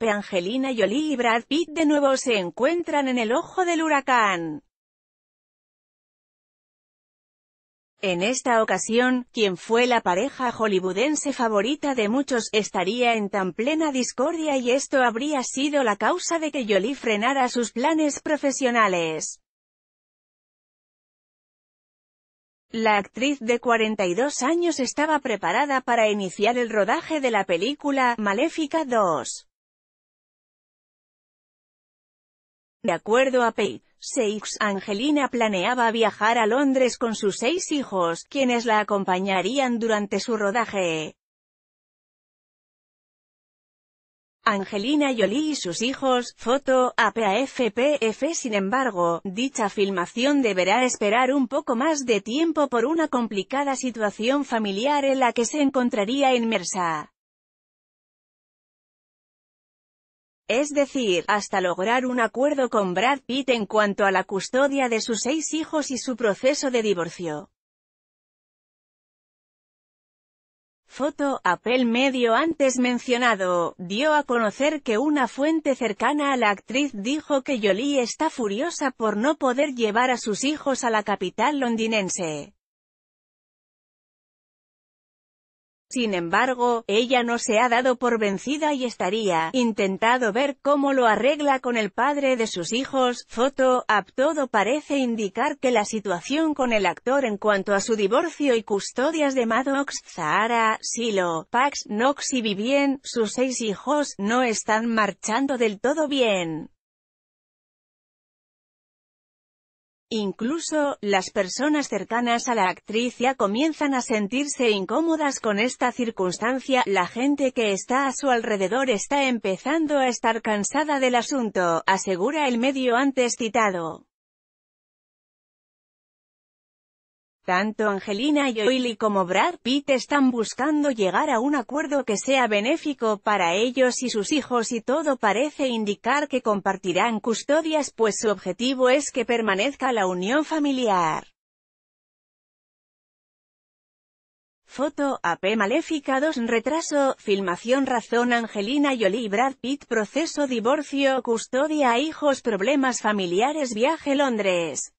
Angelina Jolie y Brad Pitt de nuevo se encuentran en el ojo del huracán. En esta ocasión, quien fue la pareja hollywoodense favorita de muchos, estaría en tan plena discordia y esto habría sido la causa de que Jolie frenara sus planes profesionales. La actriz de 42 años estaba preparada para iniciar el rodaje de la película, Maléfica 2. De acuerdo a Page, Seix Angelina planeaba viajar a Londres con sus seis hijos, quienes la acompañarían durante su rodaje. Angelina Jolie y sus hijos, foto, APAFPF Sin embargo, dicha filmación deberá esperar un poco más de tiempo por una complicada situación familiar en la que se encontraría inmersa. es decir, hasta lograr un acuerdo con Brad Pitt en cuanto a la custodia de sus seis hijos y su proceso de divorcio. Foto, apel Medio antes mencionado, dio a conocer que una fuente cercana a la actriz dijo que Jolie está furiosa por no poder llevar a sus hijos a la capital londinense. Sin embargo, ella no se ha dado por vencida y estaría intentado ver cómo lo arregla con el padre de sus hijos. Foto, a todo parece indicar que la situación con el actor en cuanto a su divorcio y custodias de Maddox, Zahara, Silo, Pax, Nox y Vivien, sus seis hijos, no están marchando del todo bien. Incluso, las personas cercanas a la actriz ya comienzan a sentirse incómodas con esta circunstancia, la gente que está a su alrededor está empezando a estar cansada del asunto, asegura el medio antes citado. Tanto Angelina Jolie como Brad Pitt están buscando llegar a un acuerdo que sea benéfico para ellos y sus hijos y todo parece indicar que compartirán custodias pues su objetivo es que permanezca la unión familiar. Foto, AP Maléfica 2 Retraso, filmación Razón Angelina Jolie Brad Pitt Proceso Divorcio Custodia hijos Problemas familiares Viaje Londres